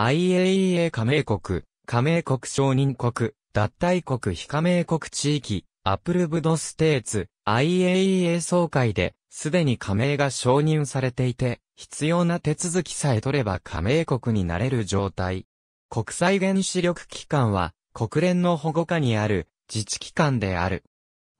IAEA 加盟国、加盟国承認国、脱退国非加盟国地域、アプルブドステーツ、IAEA 総会で、すでに加盟が承認されていて、必要な手続きさえ取れば加盟国になれる状態。国際原子力機関は、国連の保護下にある自治機関である。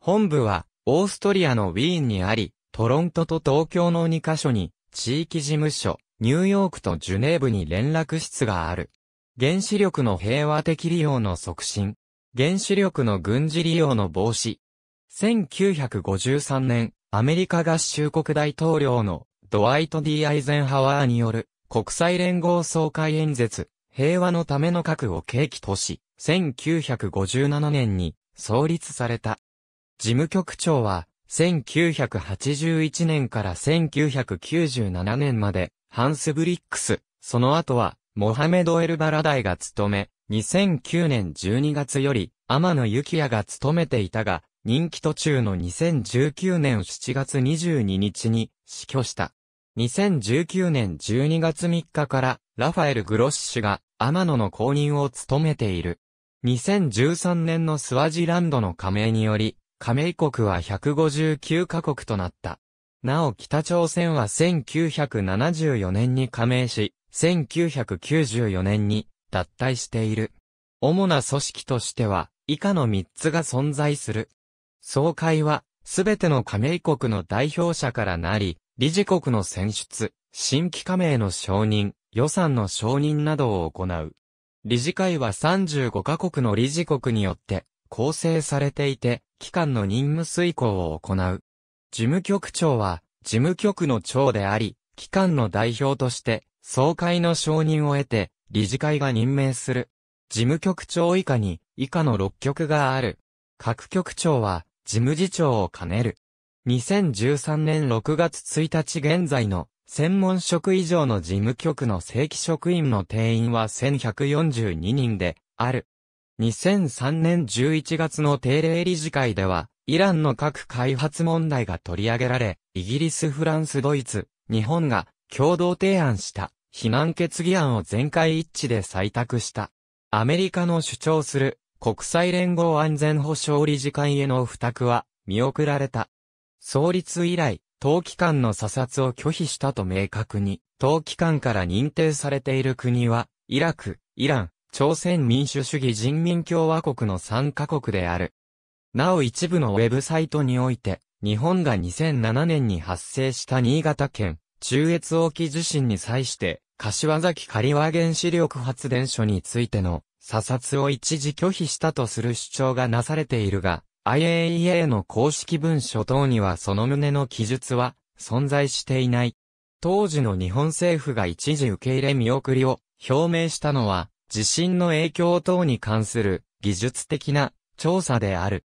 本部は、オーストリアのウィーンにあり、トロントと東京の2カ所に地域事務所、ニューヨークとジュネーブに連絡室がある。原子力の平和的利用の促進。原子力の軍事利用の防止。1953年、アメリカ合衆国大統領のドワイト・ D・ アイゼンハワーによる国際連合総会演説、平和のための核を契機とし、1957年に創立された。事務局長は、1981年から1997年まで、ハンス・ブリックス、その後は、モハメド・エル・バラダイが務め、2009年12月より、天野幸也が務めていたが、任期途中の2019年7月22日に死去した。2019年12月3日からラファエル・グロッシュが天野の公認を務めている。2013年のスワジランドの加盟により、加盟国は159カ国となった。なお北朝鮮は1974年に加盟し、1994年に脱退している。主な組織としては、以下の3つが存在する。総会は、すべての加盟国の代表者からなり、理事国の選出、新規加盟の承認、予算の承認などを行う。理事会は35カ国の理事国によって構成されていて、機関の任務遂行を行う。事務局長は、事務局の長であり、機関の代表として、総会の承認を得て、理事会が任命する。事務局長以下に、以下の6局がある。各局長は、事務次長を兼ねる。2013年6月1日現在の、専門職以上の事務局の正規職員の定員は1142人で、ある。2003年11月の定例理事会では、イランの核開発問題が取り上げられ、イギリス、フランス、ドイツ、日本が共同提案した非難決議案を全会一致で採択した。アメリカの主張する国際連合安全保障理事会への付託は見送られた。創立以来、当機関の査察を拒否したと明確に、当機関から認定されている国は、イラク、イラン、朝鮮民主主義人民共和国の3カ国である。なお一部のウェブサイトにおいて、日本が2007年に発生した新潟県中越沖地震に際して、柏崎刈羽原子力発電所についての査察を一時拒否したとする主張がなされているが、IAEA の公式文書等にはその旨の記述は存在していない。当時の日本政府が一時受け入れ見送りを表明したのは、地震の影響等に関する技術的な調査である。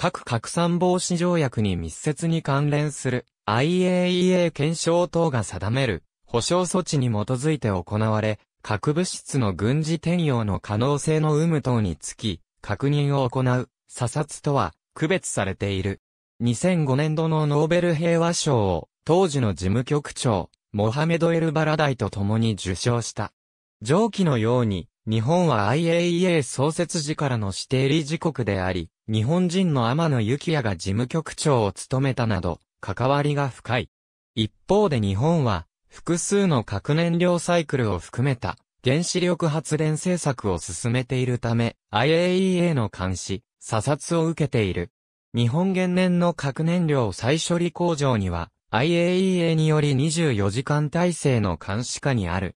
核拡散防止条約に密接に関連する IAEA 検証等が定める保障措置に基づいて行われ、核物質の軍事転用の可能性の有無等につき、確認を行う、査察とは区別されている。2005年度のノーベル平和賞を、当時の事務局長、モハメド・エル・バラダイと共に受賞した。上記のように、日本は IAEA 創設時からの指定理事国であり、日本人の天野幸也が事務局長を務めたなど、関わりが深い。一方で日本は、複数の核燃料サイクルを含めた原子力発電政策を進めているため、IAEA の監視、査察を受けている。日本原燃の核燃料再処理工場には、IAEA により24時間体制の監視下にある。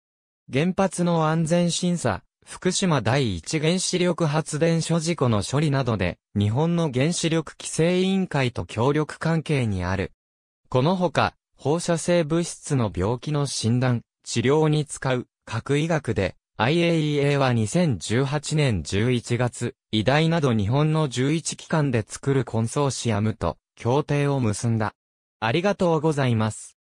原発の安全審査、福島第一原子力発電所事故の処理などで、日本の原子力規制委員会と協力関係にある。このほか、放射性物質の病気の診断、治療に使う、核医学で、IAEA は2018年11月、医大など日本の11機関で作るコンソーシアムと協定を結んだ。ありがとうございます。